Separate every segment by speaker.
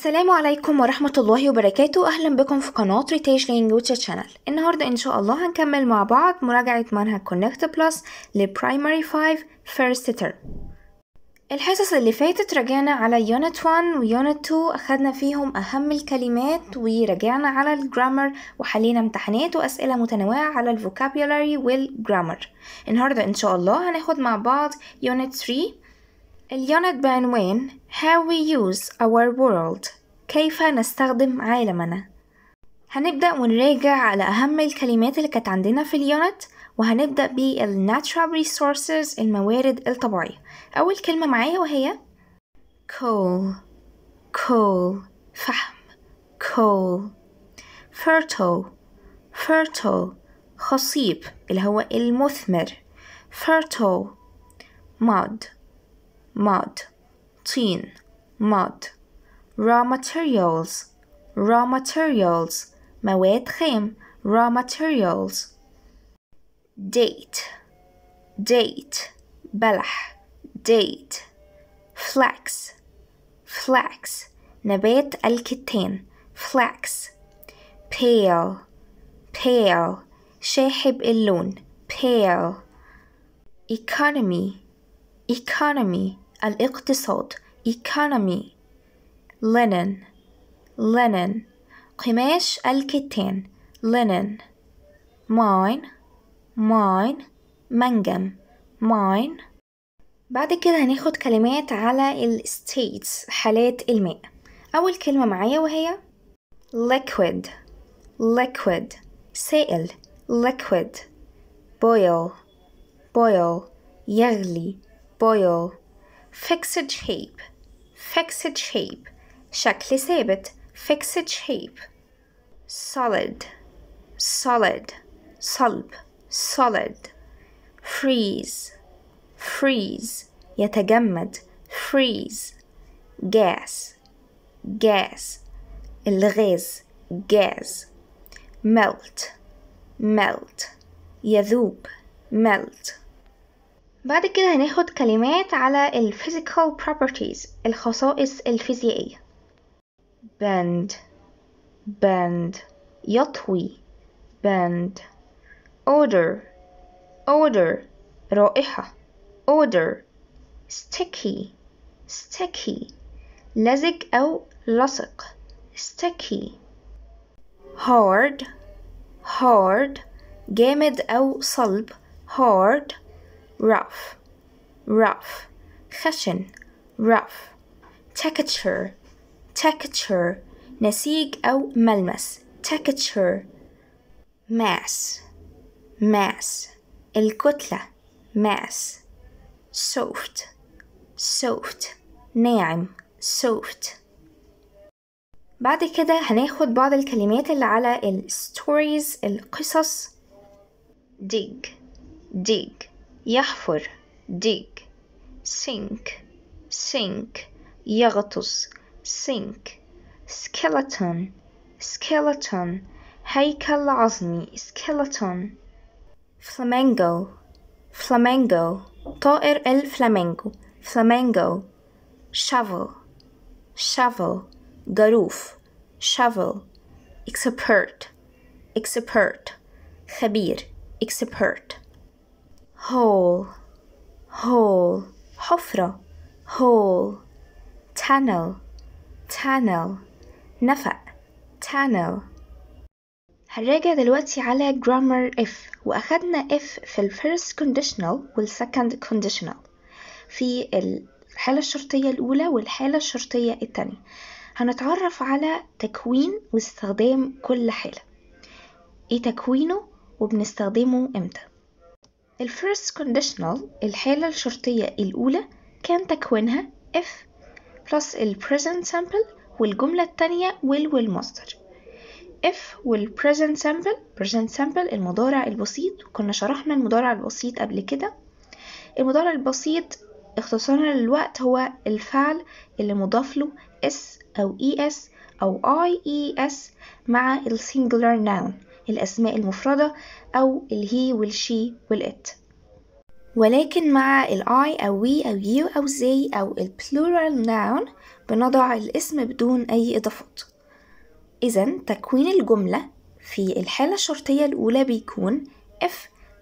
Speaker 1: السلام عليكم ورحمة الله وبركاته أهلا بكم في قناة ريتيش لينجوتش شانل النهاردة إن شاء الله هنكمل مع بعض مراجعة منهج كونكت بلس لبرايمري 5 فيرست تر الحصص اللي فاتت راجعنا على يونت 1 ويونت 2 أخدنا فيهم أهم الكلمات وراجعنا على الجرامر وحلينا امتحانات وأسئلة متنوعة على الفوكابيولاري والجرامر النهاردة إن شاء الله هناخد مع بعض يونت 3 اليونت بعنوان How we use our world كيف نستخدم عالمنا هنبدأ ونراجع على أهم الكلمات اللي كانت عندنا في اليونت وهنبدأ بال Natural Resources الموارد الطبيعية أول كلمة معايا وهي coal coal فحم coal fertile fertile خصيب اللي هو المثمر fertile mud mud, tin, mud. Raw materials, raw materials, مواد raw materials. Date, date, Balah, date. Flax, flax, al kitin, flax. Pale, pale, shehib اللون, pale. Economy, economy الاقتصاد economy linen linen قماش الكتان linen mine mine منجم mine بعد كده هناخد كلمات على ال states حالات الماء أول كلمة معايا وهي liquid liquid سائل liquid boil boil يغلي boil fixed shape fixed shape شكل ثابت fixed shape solid solid صلب solid freeze freeze يتجمد freeze gas gas الغاز gas melt melt يذوب melt بعد كده هناخد كلمات على ال physical properties الخصائص الفيزيائية bend bend يطوي bend odor odor رائحة odor sticky sticky لزج أو لصق sticky hard hard جامد أو صلب hard rough rough خشن rough texture texture نسيج أو ملمس texture mass mass الكتلة mass soft soft ناعم soft بعد كده هناخد بعض الكلمات اللي على ال stories القصص dig dig يحفر dig sink sink يغطس sink skeleton skeleton هيكل عظمي skeleton flamingo flamingo طائر الفلامينجو flamingo shovel shovel جروف shovel expert expert خبير expert hole hole حفرة hole tunnel tunnel نفق tunnel هنراجع دلوقتي على grammar if واخدنا if في ال first conditional وال second conditional في الحالة الشرطية الأولى والحالة الشرطية التانية هنتعرف على تكوين واستخدام كل حالة ايه تكوينه وبنستخدمه امتى الفيرست كونديشنال الحالة الشرطية الأولى كان تكوينها if plus ال present sample والجملة التانية will والمصدر if وال present sample present sample المضارع البسيط كنا شرحنا المضارع البسيط قبل كده المضارع البسيط اختصارا للوقت هو الفعل اللي مضاف له اس أو اس e أو اس e مع ال singular noun الأسماء المفردة أو الهي والشي والإت ولكن مع الآي أو وي أو يو أو زي أو البلورال ناون بنضع الاسم بدون أي إضافات إذا تكوين الجملة في الحالة الشرطية الأولى بيكون if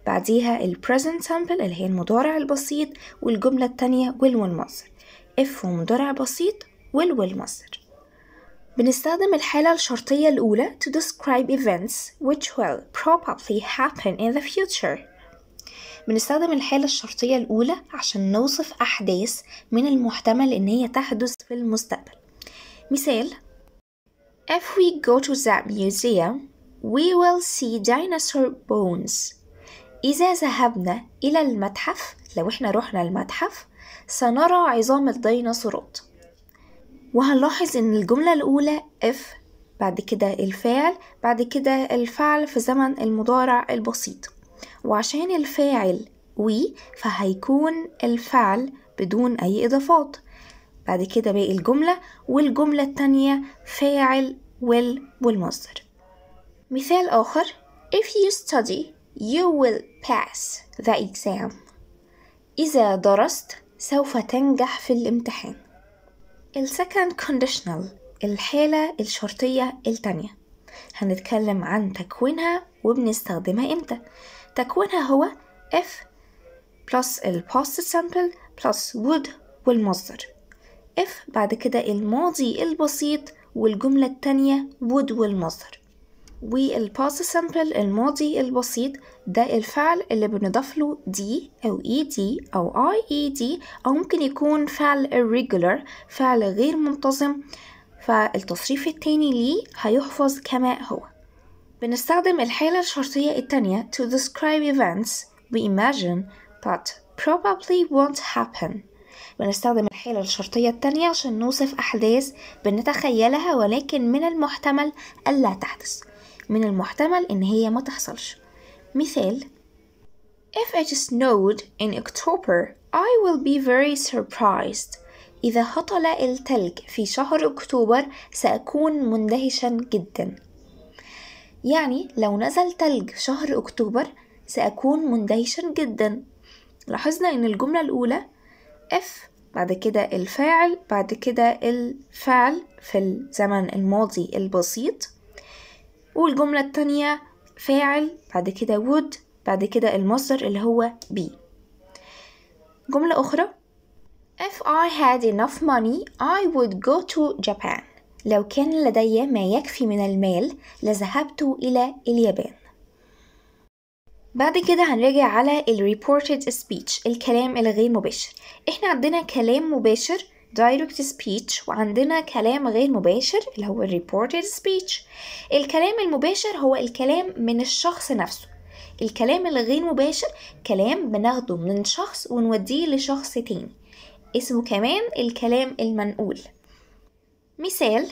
Speaker 1: بعديها ال present sample اللي هي المضارع البسيط والجملة التانية will والمصدر if ومضارع بسيط will والمصدر بنستخدم الحالة الشرطية الأولى to describe events which will probably happen in the future بنستخدم الحالة الشرطية الأولى عشان نوصف أحداث من المحتمل إن هي تحدث في المستقبل مثال If we go to that museum we will see dinosaur bones إذا ذهبنا إلى المتحف لو إحنا رحنا المتحف سنرى عظام الديناصورات وهنلاحظ ان الجملة الاولى if بعد كده الفاعل بعد كده الفعل في زمن المضارع البسيط وعشان الفاعل وي فهيكون الفعل بدون اي اضافات بعد كده باقي الجملة والجملة التانية فاعل will والمصدر مثال آخر If you study you will pass the exam إذا درست سوف تنجح في الامتحان second conditional الحالة الشرطية التانية هنتكلم عن تكوينها وبنستخدمها امتى تكوينها هو if plus ال past simple plus would والمصدر if بعد كده الماضي البسيط والجملة التانية would والمصدر والباست سامبل الماضي البسيط ده الفعل اللي بنضاف له دي أو اي e دي أو اي اي دي أو ممكن يكون فعل irregular فعل غير منتظم فالتصريف التاني ليه هيحفظ كما هو بنستخدم الحالة الشرطية التانية to describe events we imagine but probably won't happen بنستخدم الحالة الشرطية التانية عشان نوصف أحداث بنتخيلها ولكن من المحتمل ألا تحدث من المحتمل إن هي ما تحصلش مثال If it snowed in October I will be very surprised إذا هطل التلج في شهر أكتوبر سأكون مندهشا جدا يعني لو نزل تلج شهر أكتوبر سأكون مندهشا جدا لاحظنا إن الجملة الأولى if بعد كده الفاعل بعد كده الفعل في الزمن الماضي البسيط والجملة التانية فاعل بعد كده would بعد كده المصدر اللي هو be جملة أخرى If I had enough money I would go to Japan لو كان لدي ما يكفي من المال لذهبت إلى اليابان بعد كده هنراجع على ال reported speech الكلام الغير مباشر احنا عندنا كلام مباشر direct speech وعندنا كلام غير مباشر اللي هو reported speech الكلام المباشر هو الكلام من الشخص نفسه الكلام الغير مباشر كلام بناخده من شخص ونوديه لشخص تاني اسمه كمان الكلام المنقول مثال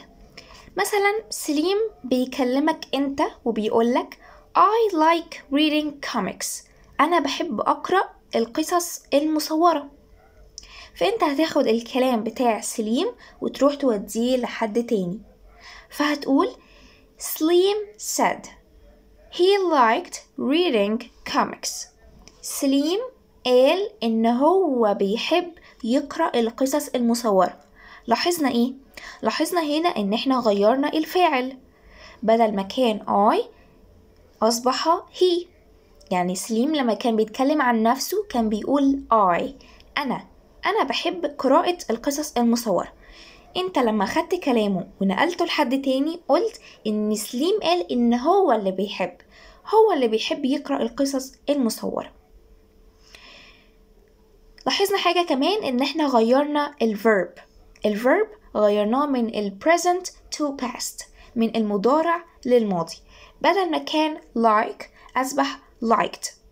Speaker 1: مثلا سليم بيكلمك انت وبيقولك I like reading comics أنا بحب أقرأ القصص المصورة فانت هتاخد الكلام بتاع سليم وتروح توديه لحد تاني فهتقول سليم said he liked reading comics سليم قال ان هو بيحب يقرأ القصص المصورة لاحظنا ايه؟ لاحظنا هنا ان احنا غيرنا الفاعل بدل ما كان I أصبح he يعني سليم لما كان بيتكلم عن نفسه كان بيقول I أنا أنا بحب قراءة القصص المصورة انت لما خدت كلامه ونقلته لحد تاني قلت ان سليم قال ان هو اللي بيحب هو اللي بيحب يقرأ القصص المصورة لاحظنا حاجة كمان ان احنا غيرنا الفيرب الفيرب غيرناه من ال present to past من المضارع للماضي بدل ما كان like أصبح liked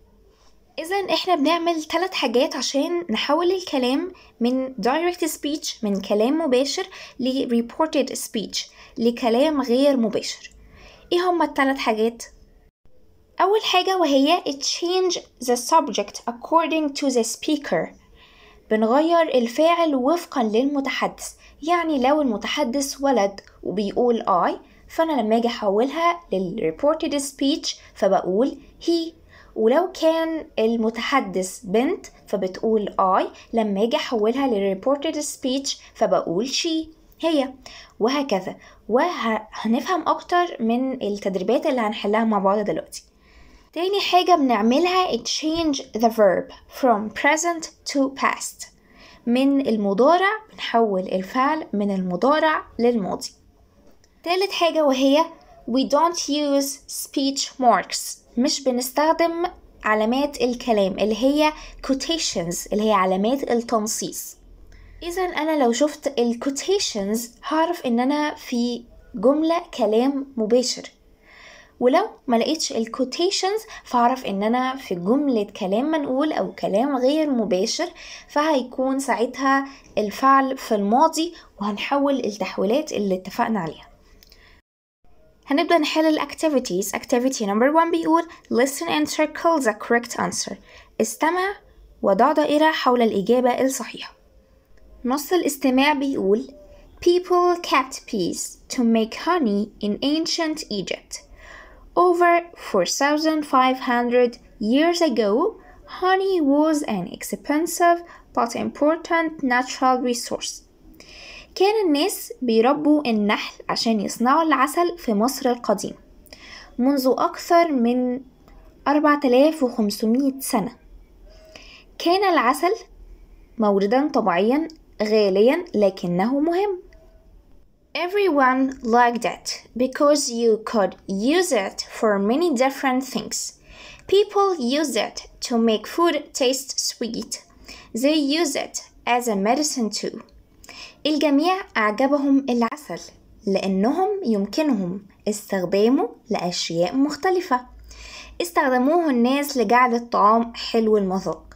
Speaker 1: إذا إحنا بنعمل ثلاث حاجات عشان نحول الكلام من direct speech من كلام مباشر ل reported speech لكلام غير مباشر إيه هما الثلاث حاجات؟ أول حاجة وهي change the subject according to the speaker بنغير الفاعل وفقا للمتحدث يعني لو المتحدث ولد وبيقول I فأنا لما أجي أحولها لل reported speech فبقول he ولو كان المتحدث بنت فبتقول I لما اجي احولها للريبورتد سبيتش فبقول she هي وهكذا وهنفهم اكتر من التدريبات اللي هنحلها مع بعض دلوقتي تاني حاجة بنعملها change the verb from present to past من المضارع بنحول الفعل من المضارع للماضي تالت حاجة وهي we don't use speech marks مش بنستخدم علامات الكلام اللي هي quotations اللي هي علامات التنصيص إذا أنا لو شفت quotations هعرف إن أنا في جملة كلام مباشر ولو ما لقيتش quotations فعرف ان انا في جملة كلام منقول او كلام غير مباشر فهيكون ساعتها الفعل في الماضي وهنحول التحويلات اللي اتفقنا عليها هنبدأ نحل الأكتيفيتيز activity number one بيقول listen and circle the correct answer استمع وضع دائرة حول الإجابة الصحيحة نص الاستماع بيقول People kept bees to make honey in ancient Egypt. Over 4,500 years ago, honey was an expensive but important natural resource. كان الناس بيربوا النحل عشان يصنعوا العسل في مصر القديمة منذ أكثر من 4500 سنة كان العسل موردا طبيعيا غاليا لكنه مهم Everyone liked it because you could use it for many different things. People use it to make food taste sweet. They use it as a medicine too. الجميع أعجبهم العسل لأنهم يمكنهم استخدامه لأشياء مختلفة استخدموه الناس لجعل الطعام حلو المذاق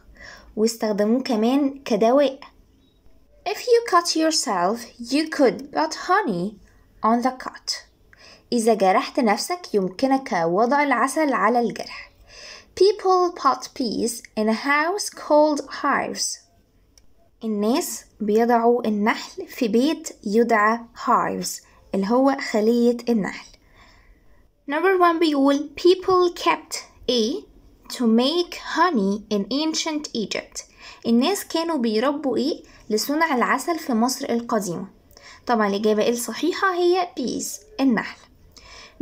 Speaker 1: واستخدموه كمان كدواء If you cut yourself you could put honey on the cut إذا جرحت نفسك يمكنك وضع العسل على الجرح People put peas in a house called hives الناس بيضعوا النحل في بيت يدعى hives اللي هو خلية النحل Number one بيقول people kept a to make honey in ancient Egypt الناس كانوا بيربوا ايه لصنع العسل في مصر القديمة طبعا الإجابة الصحيحة هي بيز النحل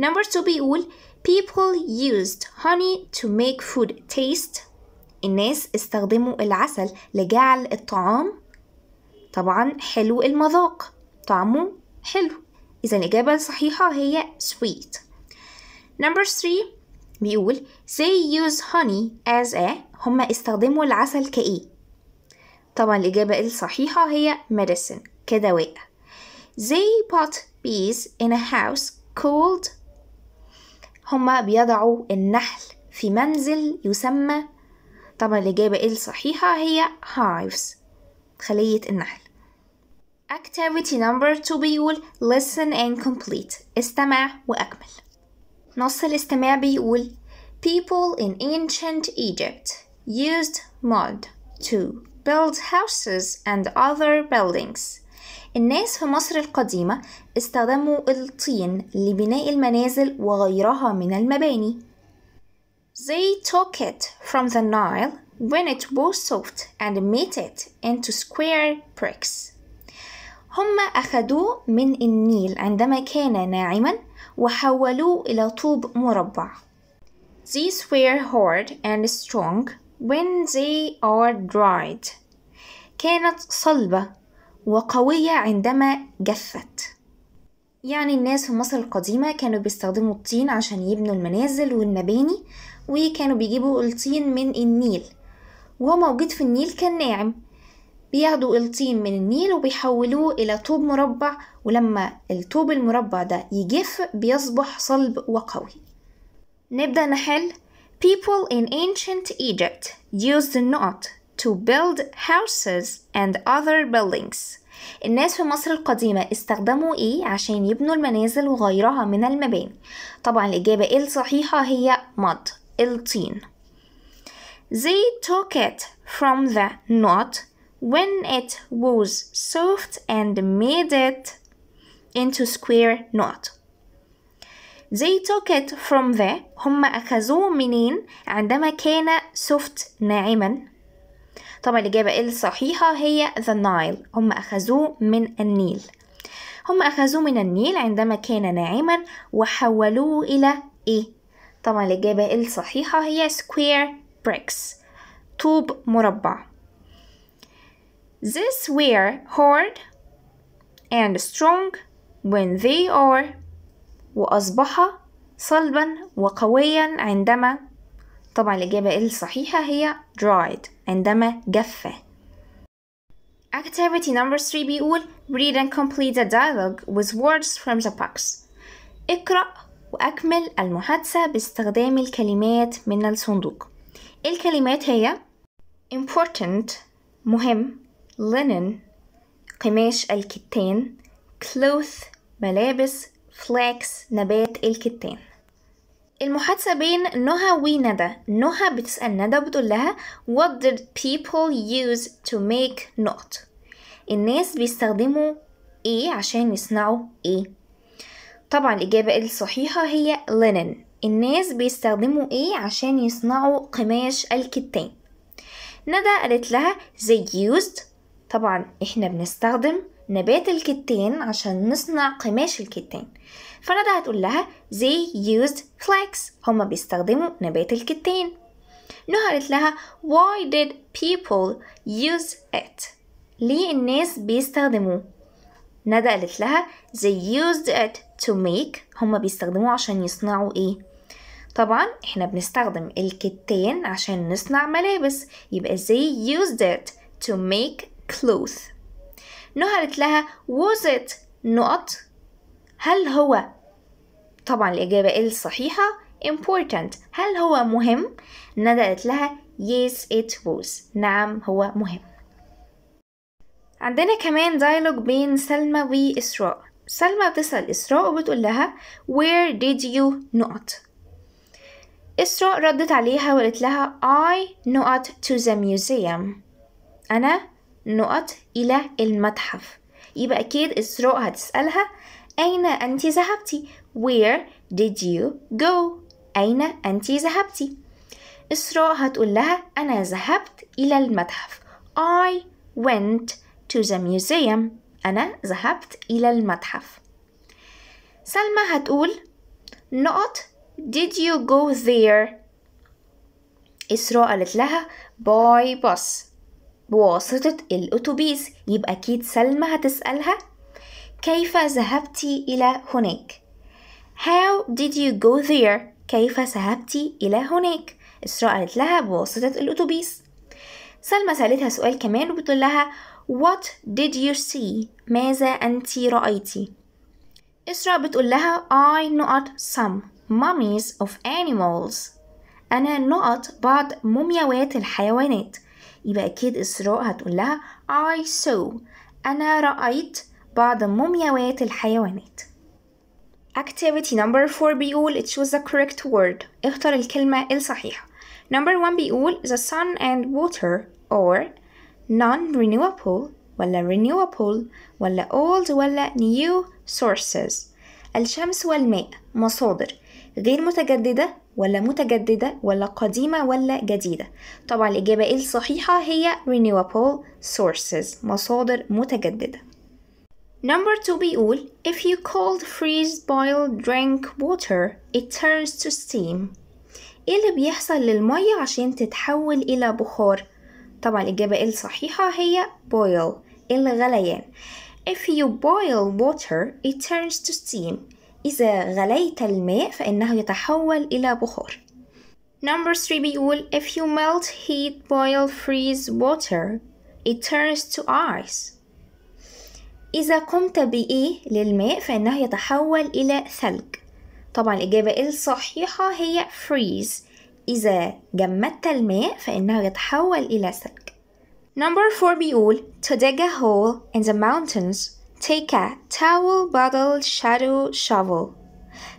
Speaker 1: Number two بيقول people used honey to make food taste الناس استخدموا العسل لجعل الطعام طبعا حلو المذاق طعمه حلو إذا الإجابة الصحيحة هي sweet number 3 بيقول they use honey as a هما استخدموا العسل كإيه طبعا الإجابة الصحيحة هي medicine كدواء they put bees in a house cold هما بيضعوا النحل في منزل يسمى طبعا الإجابة الصحيحة هي hives خلية النحل Activity number two بيقول listen and complete استمع وأكمل نص الاستماع بيقول People in ancient Egypt used mud to build houses and other buildings الناس في مصر القديمة استخدموا الطين لبناء المنازل وغيرها من المباني They took it from the Nile when it was soft and made it into square bricks. هم أخذوه من النيل عندما كان ناعما وحولوه إلى طوب مربع. These were hard and strong when they are dried. كانت صلبة وقوية عندما جفت. يعني الناس في مصر القديمة كانوا بيستخدموا الطين عشان يبنوا المنازل والمباني وكانوا بيجيبوا الطين من النيل وهو موجود في النيل كان ناعم بياخدوا الطين من النيل وبيحولوه إلى طوب مربع ولما الطوب المربع ده يجف بيصبح صلب وقوي نبدأ نحل People in ancient Egypt used knot to build houses and other buildings. الناس في مصر القديمة استخدموا إيه عشان يبنوا المنازل وغيرها من المباني؟ طبعا الإجابة الصحيحة هي mud الطين They took it from the knot when it was soft and made it into square knot. They took it from the هم أخذوه منين عندما كان soft ناعما طبعا الإجابة الصحيحة هي the Nile هم أخذوه من النيل هم أخذوه من النيل عندما كان ناعما وحولوه إلى إيه؟ طبعا الإجابة الصحيحة هي square bricks طوب مربع This were hard and strong when they are وأصبح صلبا وقويا عندما طبعا الإجابة الصحيحة هي dried عندما جفة Activity number 3 بيقول read and complete the dialogue with words from the box اقرأ وأكمل المحادثة باستخدام الكلمات من الصندوق الكلمات هي important مهم linen قماش الكتان cloth ملابس flax نبات الكتان المحادثة بين نهى وندى نهى بتسأل ندى بتقول لها What did people use to make not الناس بيستخدموا ايه عشان يصنعوا ايه طبعا الإجابة الصحيحة هي لينن الناس بيستخدموا إيه عشان يصنعوا قماش الكتان ندى قالت لها they used طبعا إحنا بنستخدم نبات الكتان عشان نصنع قماش الكتان فندى هتقول لها they used flax هما بيستخدموا نبات الكتان نهى قالت لها why did people use it ليه الناس بيستخدموه ندى قالت لها they used it to make هما بيستخدموه عشان يصنعوا ايه طبعا احنا بنستخدم الكتان عشان نصنع ملابس يبقى زي used it to make clothes قالت لها was it نقط هل هو طبعا الإجابة الصحيحة important هل هو مهم قالت لها yes it was نعم هو مهم عندنا كمان دايلوج بين سلمى وإسراء سلمى بتسأل إسراء وبتقول لها where did you not إسراء ردت عليها وقالت لها I not to the museum أنا نقط إلى المتحف يبقى أكيد إسراء هتسألها أين أنت ذهبتي where did you go أين أنت ذهبتي إسراء هتقول لها أنا ذهبت إلى المتحف I went to the museum أنا ذهبت إلى المتحف سلمى هتقول نقط did you go there إسراء قالت لها باي bus بواسطة الأتوبيس يبقى أكيد سلمى هتسألها كيف ذهبت إلى هناك How did you go there كيف ذهبت إلى هناك إسراء قالت لها بواسطة الأتوبيس سلمى سألتها سؤال كمان وبتقول لها What did you see? ماذا أنت رأيتِ؟ إسراء بتقول لها I نقط some mummies of animals أنا نقط بعض مومياوات الحيوانات يبقى أكيد إسراء هتقول لها I saw أنا رأيت بعض مومياوات الحيوانات Activity number 4 بيقول choose the correct word اختر الكلمة الصحيحة Number 1 بيقول the sun and water or non renewable ولا renewable ولا old ولا new sources الشمس والماء مصادر غير متجددة ولا متجددة ولا قديمة ولا جديدة طبعا الإجابة الصحيحة هي renewable sources مصادر متجددة Number 2 بيقول If you cold freeze boil drink water it turns to steam إيه اللي بيحصل للمية عشان تتحول إلى بخار؟ طبعا الإجابة الصحيحة هي boil الغليان If you boil water it turns to steam إذا غليت الماء فإنه يتحول إلى بخار Number 3 بيقول If you melt, heat, boil, freeze water it turns to ice إذا قمت بإيه للماء فإنه يتحول إلى ثلج طبعا الإجابة الصحيحة هي freeze إذا جمدت الماء فإنه يتحول إلى سلك. Number 4 بيقول To dig a hole in the mountains Take a towel, bottle, shadow, shovel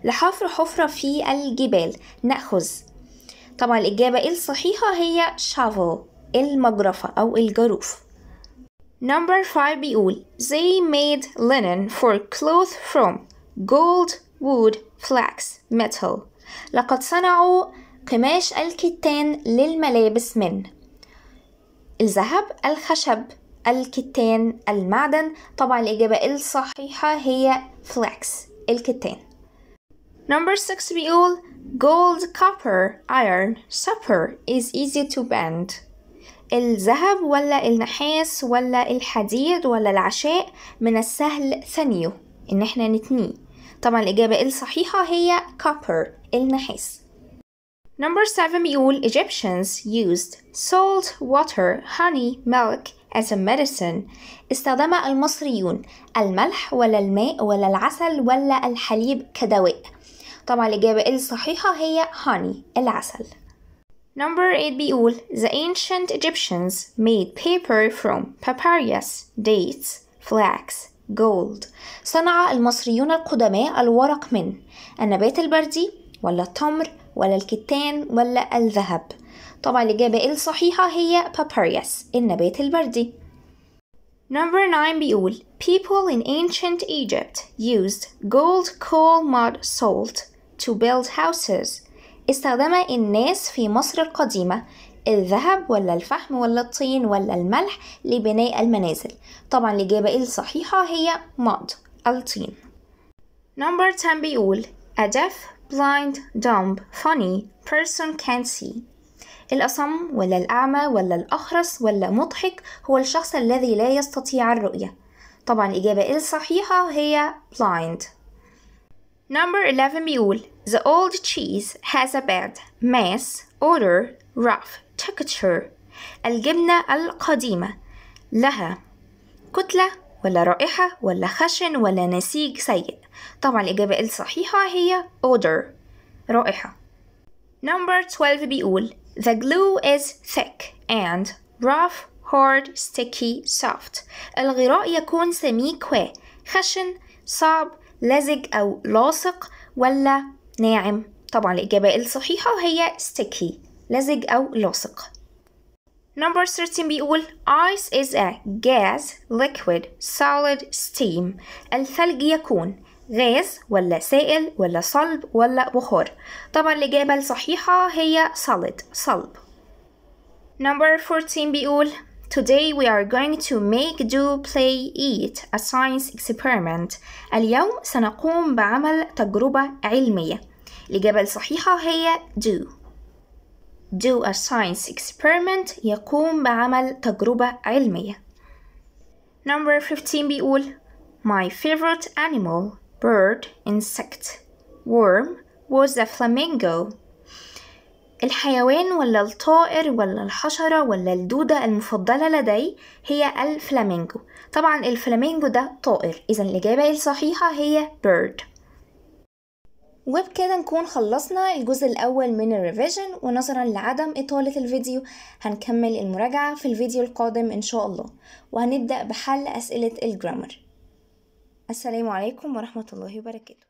Speaker 1: لحفر حفرة في الجبال نأخذ طبعا الإجابة الصحيحة هي shovel المجرفة أو الجروف Number 5 بيقول They made linen for cloth from gold, wood, flax, metal لقد صنعوا قماش الكتان للملابس من الذهب الخشب الكتان المعدن طبعا الإجابة الصحيحة هي فلاكس الكتان Number six بيقول Gold, copper, iron, supper is easy to bend الذهب ولا النحاس ولا الحديد ولا العشاء من السهل ثنيه إن احنا نتنيه طبعا الإجابة الصحيحة هي copper النحاس Number seven, Mule Egyptians used salt, water, honey, milk as a medicine. استخدم المصريون الملح ولا الماء ولا العسل ولا الحليب كدواء. طبعا الإجابة الصحيحة هي honey العسل. Number eight, Mule The ancient Egyptians made paper from papyrus, dates, flax, gold. صنع المصريون القدماء الورق من النبات البردي ولا التمر ولا الكتان ولا الذهب طبعا الإجابة الصحيحة هي papyrus النبات البردي Number 9 بيقول People in ancient Egypt used gold, coal, mud, salt to build houses استخدم الناس في مصر القديمة الذهب ولا الفحم ولا الطين ولا الملح لبناء المنازل طبعا الإجابة الصحيحة هي mud الطين Number 10 بيقول A deaf blind dumb funny person can't see الأصم ولا الأعمى ولا الأخرس ولا مضحك هو الشخص الذي لا يستطيع الرؤية طبعا الإجابة الصحيحة هي blind Number 11 بيقول The old cheese has a bad mass, odor, rough texture الجبنة القديمة لها كتلة ولا رائحة ولا خشن ولا نسيج سيء طبعا الإجابة الصحيحة هي odor رائحة Number 12 بيقول The glue is thick and rough, hard, sticky, soft الغراء يكون سميك و خشن صعب لزج أو لاصق ولا ناعم طبعا الإجابة الصحيحة هي sticky لزج أو لاصق Number 13 بيقول Ice is a gas, liquid, solid, steam الثلج يكون غاز ولا سائل ولا صلب ولا بخار طبعا الإجابة الصحيحة هي solid صلب Number 14 بيقول Today we are going to make do play eat a science experiment اليوم سنقوم بعمل تجربة علمية الإجابة الصحيحة هي do do a science experiment يقوم بعمل تجربة علمية number 15 بيقول my favorite animal bird insect worm was a flamingo الحيوان ولا الطائر ولا الحشرة ولا الدودة المفضلة لدي هي الفلامينجو طبعا الفلامينجو ده طائر إذا الإجابة الصحيحة هي bird وبكده نكون خلصنا الجزء الأول من الريفيجن ونظرا لعدم إطالة الفيديو هنكمل المراجعة في الفيديو القادم إن شاء الله وهنبدأ بحل أسئلة الجرامر السلام عليكم ورحمة الله وبركاته